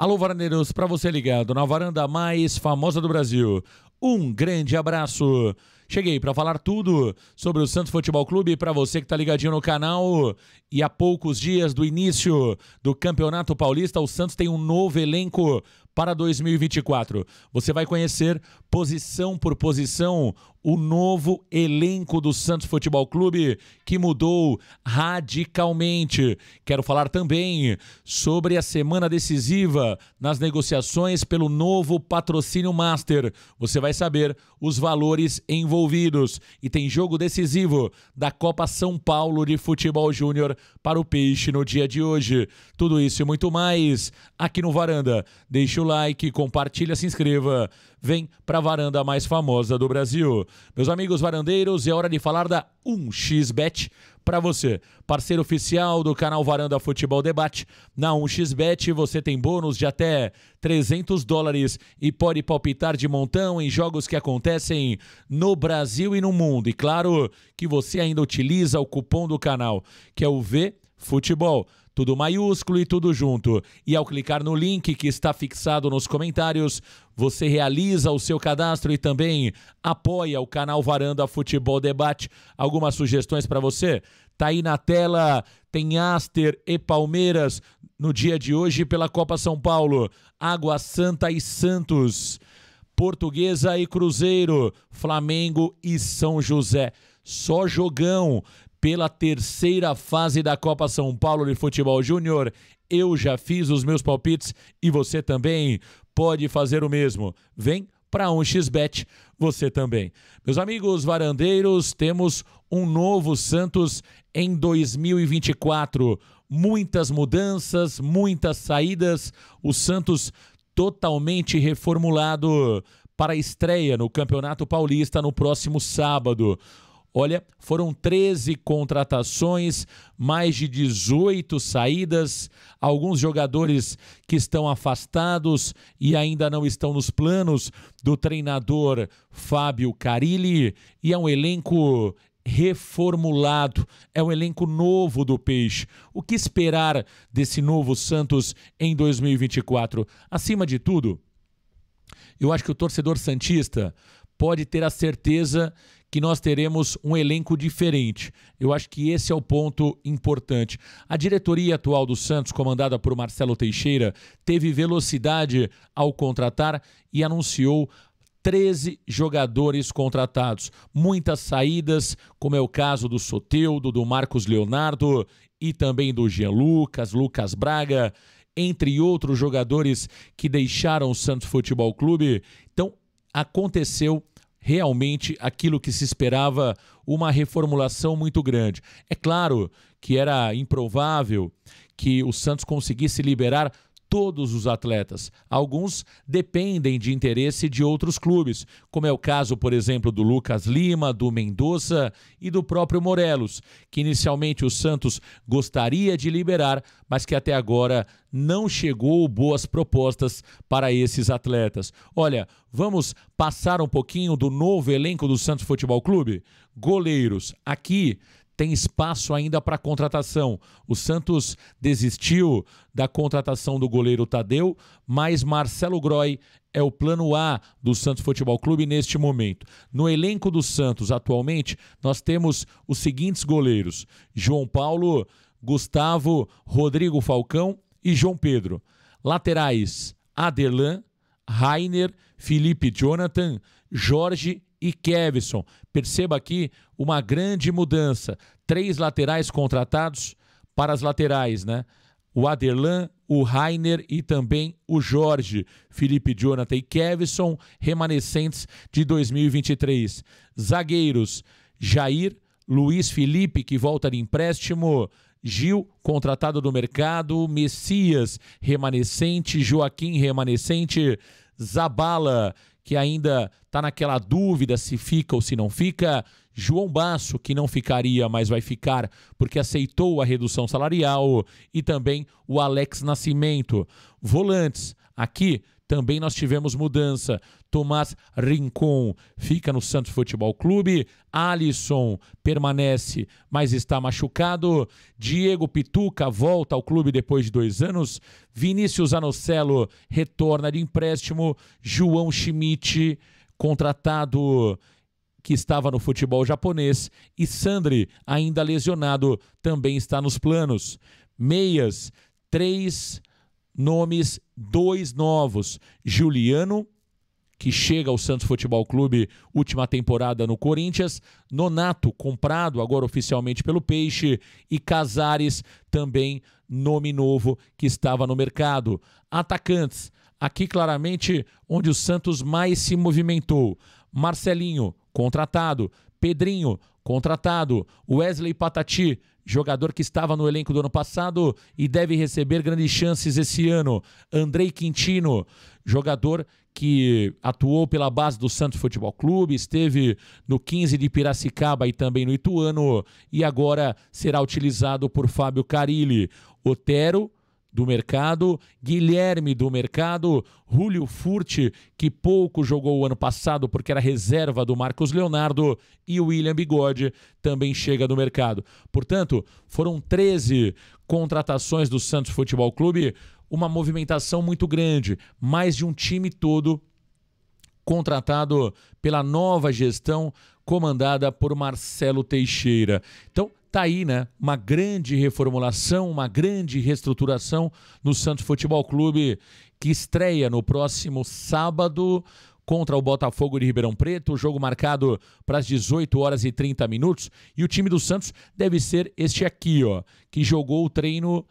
Alô, varandeiros, para você ligado na varanda mais famosa do Brasil. Um grande abraço. Cheguei para falar tudo sobre o Santos Futebol Clube para você que está ligadinho no canal. E há poucos dias do início do Campeonato Paulista, o Santos tem um novo elenco para 2024. Você vai conhecer, posição por posição, o novo elenco do Santos Futebol Clube que mudou radicalmente. Quero falar também sobre a semana decisiva nas negociações pelo novo patrocínio Master. Você vai saber os valores envolvidos e tem jogo decisivo da Copa São Paulo de Futebol Júnior para o Peixe no dia de hoje. Tudo isso e muito mais aqui no Varanda. Deixa o like, compartilha, se inscreva. Vem para a varanda mais famosa do Brasil. Meus amigos varandeiros, é hora de falar da 1xBet para você, parceiro oficial do canal Varanda Futebol Debate. Na 1xBet você tem bônus de até 300 dólares e pode palpitar de montão em jogos que acontecem no Brasil e no mundo. E claro que você ainda utiliza o cupom do canal, que é o V Futebol tudo maiúsculo e tudo junto. E ao clicar no link que está fixado nos comentários, você realiza o seu cadastro e também apoia o canal Varanda Futebol Debate. Algumas sugestões para você? Tá aí na tela, tem Aster e Palmeiras no dia de hoje pela Copa São Paulo, Água Santa e Santos, Portuguesa e Cruzeiro, Flamengo e São José. Só jogão pela terceira fase da Copa São Paulo de Futebol Júnior. Eu já fiz os meus palpites e você também pode fazer o mesmo. Vem para um xbet você também. Meus amigos varandeiros, temos um novo Santos em 2024. Muitas mudanças, muitas saídas. O Santos totalmente reformulado para a estreia no Campeonato Paulista no próximo sábado. Olha, foram 13 contratações, mais de 18 saídas, alguns jogadores que estão afastados e ainda não estão nos planos do treinador Fábio Carilli, e é um elenco reformulado, é um elenco novo do Peixe. O que esperar desse novo Santos em 2024? Acima de tudo, eu acho que o torcedor santista pode ter a certeza que nós teremos um elenco diferente. Eu acho que esse é o ponto importante. A diretoria atual do Santos, comandada por Marcelo Teixeira, teve velocidade ao contratar e anunciou 13 jogadores contratados. Muitas saídas, como é o caso do Soteudo, do Marcos Leonardo e também do Jean Lucas, Lucas Braga, entre outros jogadores que deixaram o Santos Futebol Clube. Então, aconteceu realmente aquilo que se esperava, uma reformulação muito grande. É claro que era improvável que o Santos conseguisse liberar todos os atletas. Alguns dependem de interesse de outros clubes, como é o caso, por exemplo, do Lucas Lima, do Mendonça e do próprio Morelos, que inicialmente o Santos gostaria de liberar, mas que até agora não chegou boas propostas para esses atletas. Olha, vamos passar um pouquinho do novo elenco do Santos Futebol Clube? Goleiros. Aqui tem espaço ainda para contratação. O Santos desistiu da contratação do goleiro Tadeu, mas Marcelo Groy é o plano A do Santos Futebol Clube neste momento. No elenco do Santos, atualmente, nós temos os seguintes goleiros: João Paulo, Gustavo, Rodrigo Falcão e João Pedro. Laterais: Adelan, Rainer, Felipe Jonathan, Jorge e Kevson. Perceba aqui uma grande mudança. Três laterais contratados para as laterais, né? O Aderlan, o Rainer e também o Jorge, Felipe Jonathan e Kevson, remanescentes de 2023. Zagueiros, Jair, Luiz Felipe, que volta de empréstimo, Gil, contratado do mercado, Messias, remanescente, Joaquim, remanescente, Zabala, que ainda está naquela dúvida se fica ou se não fica. João Basso, que não ficaria, mas vai ficar porque aceitou a redução salarial. E também o Alex Nascimento. Volantes, aqui também nós tivemos mudança. Tomás Rincon fica no Santos Futebol Clube. Alisson permanece, mas está machucado. Diego Pituca volta ao clube depois de dois anos. Vinícius Anocelo retorna de empréstimo. João Schmidt, contratado que estava no futebol japonês. E Sandri, ainda lesionado, também está nos planos. Meias, três nomes, dois novos. Juliano que chega ao Santos Futebol Clube, última temporada no Corinthians. Nonato, comprado agora oficialmente pelo Peixe. E Casares, também nome novo que estava no mercado. Atacantes, aqui claramente onde o Santos mais se movimentou. Marcelinho, contratado. Pedrinho, contratado. Wesley Patati, jogador que estava no elenco do ano passado e deve receber grandes chances esse ano. Andrei Quintino, jogador que atuou pela base do Santos Futebol Clube, esteve no 15 de Piracicaba e também no Ituano, e agora será utilizado por Fábio Carilli. Otero, do mercado, Guilherme do mercado, Julio Furti, que pouco jogou o ano passado porque era reserva do Marcos Leonardo, e William Bigode também chega do mercado. Portanto, foram 13 contratações do Santos Futebol Clube, uma movimentação muito grande, mais de um time todo contratado pela nova gestão comandada por Marcelo Teixeira. Então, tá aí, né? Uma grande reformulação, uma grande reestruturação no Santos Futebol Clube que estreia no próximo sábado contra o Botafogo de Ribeirão Preto, jogo marcado para as 18 horas e 30 minutos, e o time do Santos deve ser este aqui, ó, que jogou o treino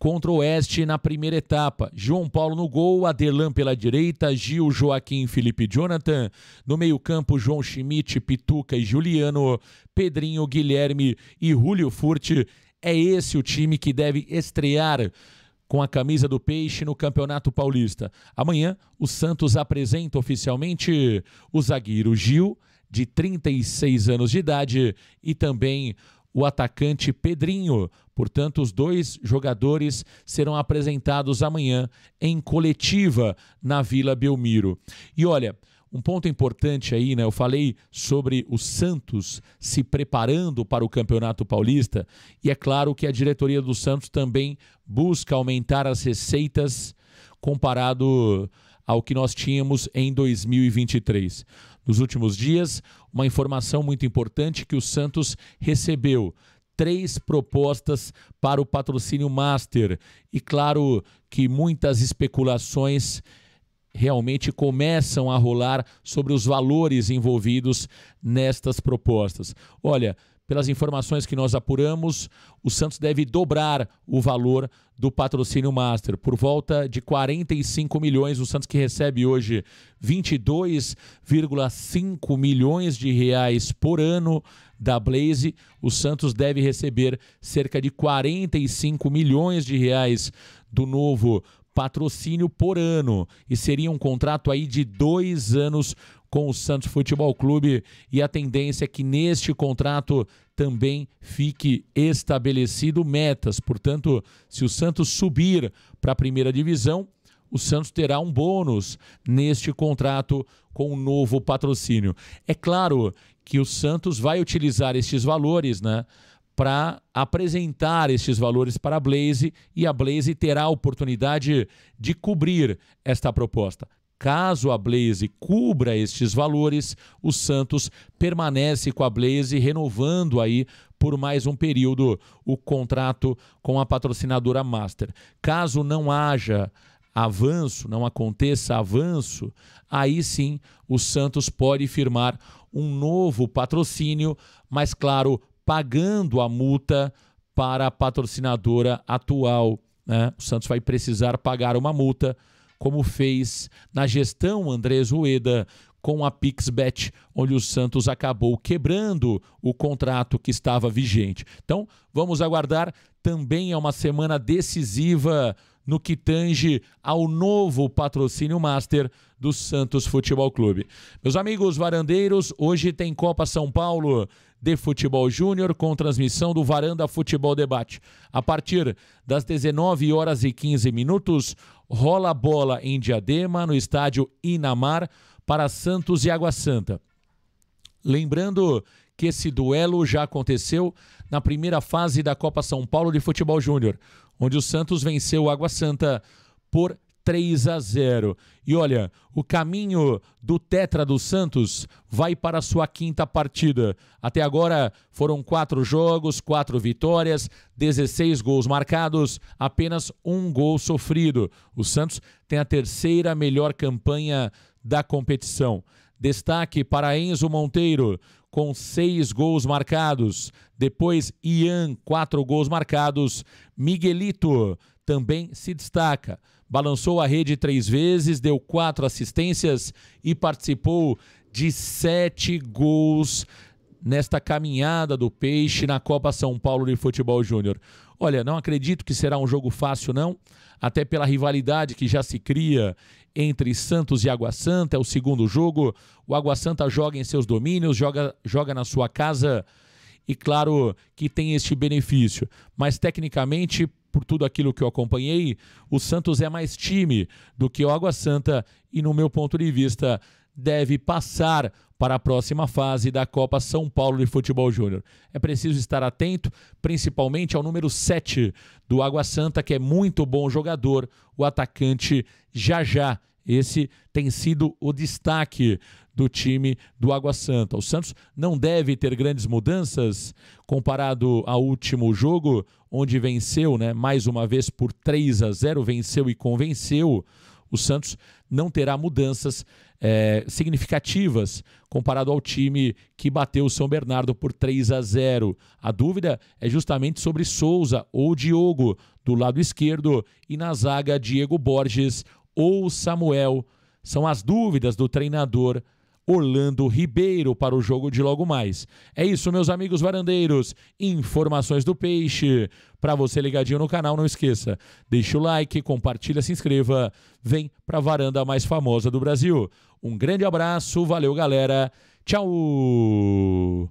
contra o Oeste na primeira etapa. João Paulo no gol, Aderlan pela direita, Gil, Joaquim, Felipe Jonathan. No meio-campo, João Schmidt, Pituca e Juliano, Pedrinho, Guilherme e Julio Furti. É esse o time que deve estrear com a camisa do Peixe no Campeonato Paulista. Amanhã, o Santos apresenta oficialmente o zagueiro Gil, de 36 anos de idade, e também o atacante Pedrinho, Portanto, os dois jogadores serão apresentados amanhã em coletiva na Vila Belmiro. E olha, um ponto importante aí, né? Eu falei sobre o Santos se preparando para o Campeonato Paulista e é claro que a diretoria do Santos também busca aumentar as receitas comparado ao que nós tínhamos em 2023. Nos últimos dias, uma informação muito importante que o Santos recebeu três propostas para o patrocínio master. E claro que muitas especulações realmente começam a rolar sobre os valores envolvidos nestas propostas. Olha, pelas informações que nós apuramos, o Santos deve dobrar o valor do patrocínio Master, por volta de 45 milhões. O Santos que recebe hoje 22,5 milhões de reais por ano da Blaze, o Santos deve receber cerca de 45 milhões de reais do novo patrocínio por ano e seria um contrato aí de dois anos com o Santos Futebol Clube e a tendência é que neste contrato também fique estabelecido metas. Portanto, se o Santos subir para a primeira divisão, o Santos terá um bônus neste contrato com o um novo patrocínio. É claro que o Santos vai utilizar estes valores, né? Para apresentar estes valores para a Blaze e a Blaze terá a oportunidade de cobrir esta proposta. Caso a Blaze cubra estes valores, o Santos permanece com a Blaze, renovando aí por mais um período o contrato com a patrocinadora Master. Caso não haja avanço, não aconteça avanço, aí sim o Santos pode firmar um novo patrocínio, mas claro, pagando a multa para a patrocinadora atual. Né? O Santos vai precisar pagar uma multa como fez na gestão Andrés Rueda com a Pixbet, onde o Santos acabou quebrando o contrato que estava vigente. Então, vamos aguardar. Também é uma semana decisiva no que tange ao novo patrocínio master do Santos Futebol Clube. Meus amigos varandeiros, hoje tem Copa São Paulo de Futebol Júnior com transmissão do Varanda Futebol Debate. A partir das 19 horas e 15 minutos, rola a bola em Diadema, no estádio Inamar, para Santos e Água Santa. Lembrando que esse duelo já aconteceu na primeira fase da Copa São Paulo de Futebol Júnior, onde o Santos venceu o Água Santa por 3 a 0. E olha, o caminho do Tetra do Santos vai para a sua quinta partida. Até agora foram quatro jogos, quatro vitórias, 16 gols marcados, apenas um gol sofrido. O Santos tem a terceira melhor campanha da competição. Destaque para Enzo Monteiro, com seis gols marcados. Depois, Ian, quatro gols marcados. Miguelito também se destaca. Balançou a rede três vezes, deu quatro assistências e participou de sete gols nesta caminhada do Peixe na Copa São Paulo de Futebol Júnior? Olha, não acredito que será um jogo fácil, não, até pela rivalidade que já se cria entre Santos e Água Santa. É o segundo jogo. O Água Santa joga em seus domínios, joga, joga na sua casa e, claro, que tem este benefício. Mas, tecnicamente, por tudo aquilo que eu acompanhei, o Santos é mais time do que o Água Santa e, no meu ponto de vista, deve passar para a próxima fase da Copa São Paulo de Futebol Júnior. É preciso estar atento, principalmente ao número 7 do Água Santa, que é muito bom jogador, o atacante Jajá. Esse tem sido o destaque do time do Água Santa. O Santos não deve ter grandes mudanças comparado ao último jogo, onde venceu, né, mais uma vez por 3 a 0, venceu e convenceu o Santos não terá mudanças é, significativas comparado ao time que bateu o São Bernardo por 3 a 0. A dúvida é justamente sobre Souza ou Diogo do lado esquerdo e na zaga Diego Borges ou Samuel. São as dúvidas do treinador Orlando Ribeiro para o jogo de logo mais. É isso, meus amigos varandeiros. Informações do peixe. Para você ligadinho no canal, não esqueça. Deixa o like, compartilha, se inscreva. Vem para a varanda mais famosa do Brasil. Um grande abraço, valeu galera. Tchau!